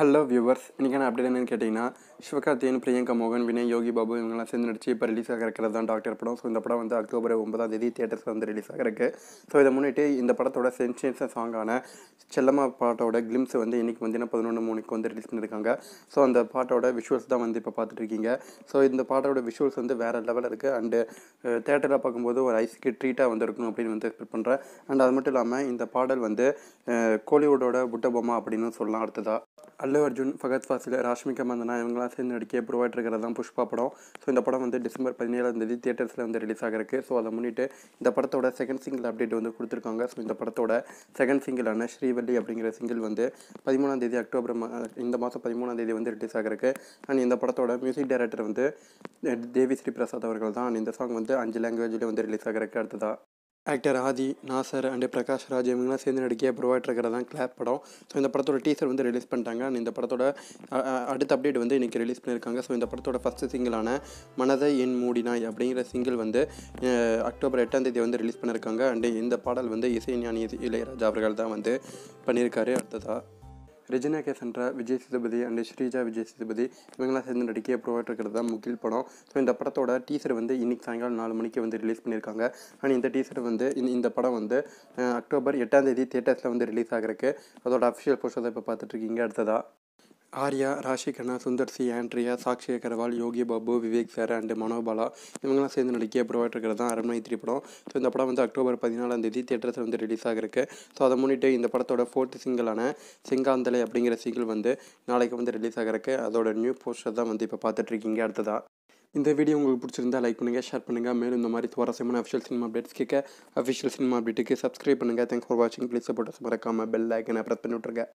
hello viewers இன்றைக்கான update என்னென்னு கேட்டிங்கன்னா சிவகார்த்தியன் பிரியங்கா மோகன் வினய் யோகி பாபு இவங்கெல்லாம் சேர்ந்து நடிச்சு இப்போ ரிலீஸ் ஆக இருக்கிறது தான் டாக்டர் படம் ஸோ இந்த படம் வந்து அக்டோபர் ஒன்பதாம் தேதி தேட்டர்ஸ் வந்து ரிலீஸ் ஆகிறக்கு ஸோ இதை முன்னிட்டு இந்த படத்தோட சென்சேஷன் சாங்கான செல்லம்மா பாட்டோட கிளிம்ஸ் வந்து இன்றைக்கி வந்து என்ன பதினொன்று மூணுக்கு வந்து ரிலீஸ் பண்ணியிருக்காங்க ஸோ அந்த பாட்டோட விஷுவல்ஸ் தான் வந்து இப்போ பார்த்துட்ருக்கீங்க ஸோ இந்த பாட்டோட விஷுவல்ஸ் வந்து வேறு லெவலில் இருக்குது அண்டு தேட்டரில் பார்க்கும்போது ஒரு ஐஸ்க்கு ட்ரீட்டாக வந்து இருக்கணும் அப்படின்னு வந்து எக்ஸ்பெக்ட் பண்ணுறேன் அண்ட் அது மட்டும் இல்லாமல் இந்த பாடல் வந்து கோலிவுட்டோட புட்டபொம்மா அப்படின்னு சொல்லலாம் அடுத்ததாக அல்லு அர்ஜுன் ஃபகத் ஃபாசில் ராஷ்மிகா மந்தனா இவங்களாம் சேர்ந்து நடிக்க இருக்கிறது தான் புஷ்பா படம் ஸோ இந்த படம் வந்து டிசம்பர் பதினேழாம் தேதி தியேட்டர்ஸில் வந்து ரிலீஸ் ஆகிருக்கு ஸோ அதை முன்னிட்டு இந்த படத்தோட செகண்ட் சிங்கிள் அப்டேட் வந்து கொடுத்துருக்காங்க ஸோ இந்த படத்தோட செகண்ட் சிங்கிளான ஸ்ரீவல்லி அப்படிங்கிற சிங்கிள் வந்து பதிமூணாம் தேதி அக்டோபர் மா இந்த மாதம் பதிமூணாம் தேதி வந்து ரிலீஸ் ஆகிருக்கு அண்ட் இந்த படத்தோட மியூசிக் டைரக்டர் வந்து தேவி ஸ்ரீ பிரசாத் அவர்கள் தான் அண்ட் இந்த சாங் வந்து அஞ்சு லாங்குவேஜ்லேயும் வந்து ரிலீஸ் ஆகிறதுக்கு அடுத்ததாக ஆக்டர் ஆதி நாசர் அண்டு பிரகாஷ் ராஜ் இவங்கெல்லாம் சேர்ந்து நடிக்க ப்ரொவைட் தான் கிளாப் படம் ஸோ இந்த படத்தோட டீசர் வந்து ரிலீஸ் பண்ணிட்டாங்க அண்ட் இந்த படத்தோட அடுத்த அப்டேட் வந்து இன்றைக்கி ரிலீஸ் பண்ணியிருக்காங்க ஸோ இந்த படத்தோட ஃபஸ்ட்டு சிங்கிளான மனதை என் மூடினாய் அப்படிங்கிற சிங்கிள் வந்து அக்டோபர் எட்டாம் தேதி வந்து ரிலீஸ் பண்ணியிருக்காங்க அண்டு இந்த பாடல் வந்து இசைஞானி இளையராஜா அவர்கள் தான் வந்து பண்ணியிருக்காரு அடுத்ததாக ரெஜினா கேஸ் என்ற விஜய் சேதுபதி அண்ட் ஸ்ரீஜா விஜய் சேதுபதி இவங்களாம் சேர்ந்து நடிக்க ப்ரொவைட் இருக்கிறது தான் முகில் படம் ஸோ இந்த படத்தோட டீசர் வந்து இன்றைக்கி சாயங்காலம் நாலு மணிக்கு வந்து ரிலீஸ் பண்ணியிருக்காங்க அண்ட் இந்த டீசர் வந்து இந்த படம் வந்து அக்டோபர் எட்டாம் தேதி தேட்டர்ஸில் வந்து ரிலீஸ் ஆகிறதுக்கு அதோட அஃபிஷியல் போஸ்டர் இப்போ பார்த்துட்ருக்கீங்க அடுத்ததாக ஆர்யா ராஷிகண்ணா கண்ணா சுந்தர் சி ஆண்ட்ரியா சாக்ஷி அகர்வால் யோகி பாபு விவேக் சார் அண்டு மனோபாலா இவங்கெல்லாம் சேர்ந்து நடிக்க ப்ரொவைட் இருக்கிறது தான் அரண்மனை த்ரீ படம் ஸோ இந்த படம் வந்து அக்டோபர் பதினாலாம் தேதி தேட்டர்ஸில் வந்து ரிலீஸ் ஆகிருக்கு ஸோ அதை முன்னிட்டு இந்த படத்தோட ஃபோர்த் சிங்கிளான சிங்காந்தலை அப்படிங்கிற சிங்கிள் வந்து நாளைக்கு வந்து ரிலீஸ் ஆகிருக்கு அதோட நியூ போஸ்டர் தான் வந்து இப்போ பார்த்துட்ருக்கீங்க அடுத்ததாக இந்த வீடியோ உங்களுக்கு பிடிச்சிருந்தா லைக் பண்ணுங்கள் ஷேர் பண்ணுங்கள் மேலும் இந்த மாதிரி சுவாரஸ்யமான அஃபிஷியல் சினிமா அப்டேட்ஸ் கேட்க அஃபிஷியல் சினிமா அப்டேட்டுக்கு சப்ஸ்கிரைப் பண்ணுங்கள் தேங்க்ஸ் ஃபார் வாட்சிங் ப்ளீஸ் சப்போர்ட்டர்ஸ் மறக்காமல் பெல் ஐக்கனை ப்ரெஸ் பண்ணி விட்ருங்க